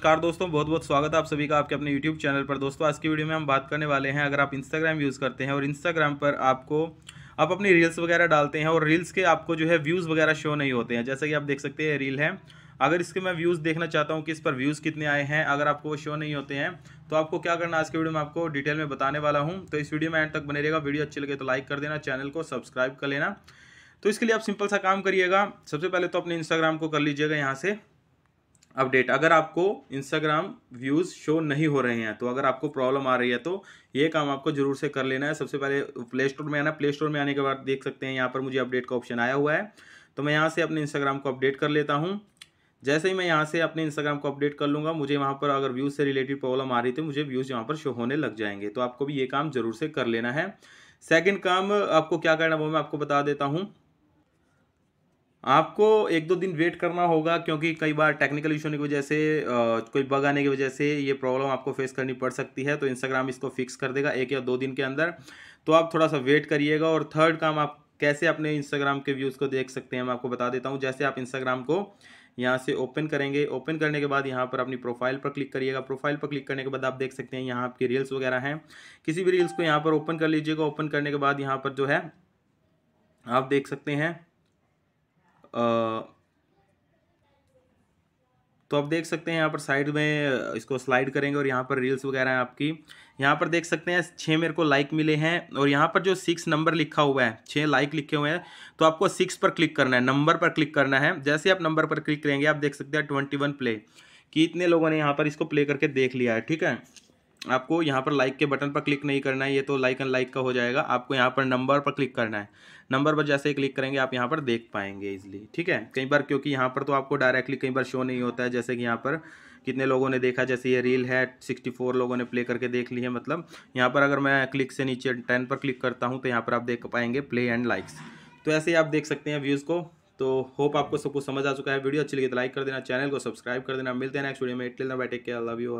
नमस्कार दोस्तों बहुत बहुत स्वागत है आप सभी का आपके अपने यूट्यूब चैनल पर दोस्तों आज की वीडियो में हम बात करने वाले हैं अगर आप इंस्टाग्राम यूज़ करते हैं और इंस्टाग्राम पर आपको आप अपनी रील्स वगैरह डालते हैं और रील्स के आपको जो है व्यूज़ वगैरह शो नहीं होते हैं जैसा कि आप देख सकते हैं रील है अगर इसके मैं व्यूज़ देखना चाहता हूँ कि इस पर व्यूज़ कितने आए हैं अगर आपको वो शो नहीं होते हैं तो आपको क्या करना आज के वीडियो में आपको डिटेल में बताने वाला हूँ तो इस वीडियो में एंड तक बने रहेगा वीडियो अच्छी लगे तो लाइक कर देना चैनल को सब्सक्राइब कर लेना तो इसके लिए आप सिंपल सा काम करिएगा सबसे पहले तो अपने इंस्टाग्राम को कर लीजिएगा यहाँ से अपडेट अगर आपको इंस्टाग्राम व्यूज़ शो नहीं हो रहे हैं तो अगर आपको प्रॉब्लम आ रही है तो ये काम आपको जरूर से कर लेना है सबसे पहले प्ले स्टोर में आना प्ले स्टोर में आने के बाद देख सकते हैं यहाँ पर मुझे अपडेट का ऑप्शन आया हुआ है तो मैं यहाँ से अपने इंस्टाग्राम को अपडेट कर लेता हूँ जैसे ही मैं यहाँ से अपने इंस्टाग्राम को अपडेट कर लूँगा मुझे वहाँ पर अगर व्यूज़ से रिलेटेड प्रॉब्लम आ रही तो मुझे व्यूज़ यहाँ पर शो होने लग जाएंगे तो आपको भी ये काम जरूर से कर लेना है सेकेंड काम आपको क्या करना वो मैं आपको बता देता हूँ आपको एक दो दिन वेट करना होगा क्योंकि कई बार टेक्निकल इशू होने की वजह से कोई बग आने की वजह से ये प्रॉब्लम आपको फेस करनी पड़ सकती है तो इंस्टाग्राम इसको फिक्स कर देगा एक या दो दिन के अंदर तो आप थोड़ा सा वेट करिएगा और थर्ड काम आप कैसे अपने इंस्टाग्राम के व्यूज़ को देख सकते हैं मैं आपको बता देता हूँ जैसे आप इंस्टाग्राम को यहाँ से ओपन करेंगे ओपन करने के बाद यहाँ पर अपनी प्रोफाइल पर क्लिक करिएगा प्रोफाइल पर क्लिक करने के बाद आप देख सकते हैं यहाँ आपकी रील्स वगैरह हैं किसी भी रील्स को यहाँ पर ओपन कर लीजिएगा ओपन करने के बाद यहाँ पर जो है आप देख सकते हैं तो आप देख सकते हैं यहाँ पर साइड में इसको स्लाइड करेंगे और यहाँ पर रील्स वगैरह हैं आपकी यहाँ पर देख सकते हैं छः मेरे को लाइक मिले हैं और यहाँ पर जो सिक्स नंबर लिखा हुआ है छः लाइक लिखे हुए हैं तो आपको सिक्स पर क्लिक करना है नंबर पर क्लिक करना है जैसे आप नंबर पर क्लिक करेंगे आप देख सकते हैं ट्वेंटी वन प्ले कि इतने लोगों ने यहाँ पर इसको प्ले करके देख लिया है ठीक है आपको यहाँ पर लाइक के बटन पर क्लिक नहीं करना है ये तो लाइक एंड लाइक का हो जाएगा आपको यहाँ पर नंबर पर क्लिक करना है नंबर पर जैसे ही क्लिक करेंगे आप यहाँ पर देख पाएंगे इजिली ठीक है कई बार क्योंकि यहाँ पर तो आपको डायरेक्टली कई बार शो नहीं होता है जैसे कि यहाँ पर कितने लोगों ने देखा जैसे ये रील है सिक्सटी फोर लोगों ने प्ले करके देख ली है मतलब यहाँ पर अगर मैं क्लिक से नीचे टेन पर क्लिक करता हूँ तो यहाँ पर आप देख पाएंगे प्ले एंड लाइक्स तो ऐसे ही आप देख सकते हैं व्यूज़ को तो होप आपको सब कुछ समझ आ चुका है वीडियो अच्छी लगी तो लाइक कर देना चैनल को सब्सक्राइब कर देना मिलते हैं नेक्स्ट वीडियो में इटली ना बैठे के लव यू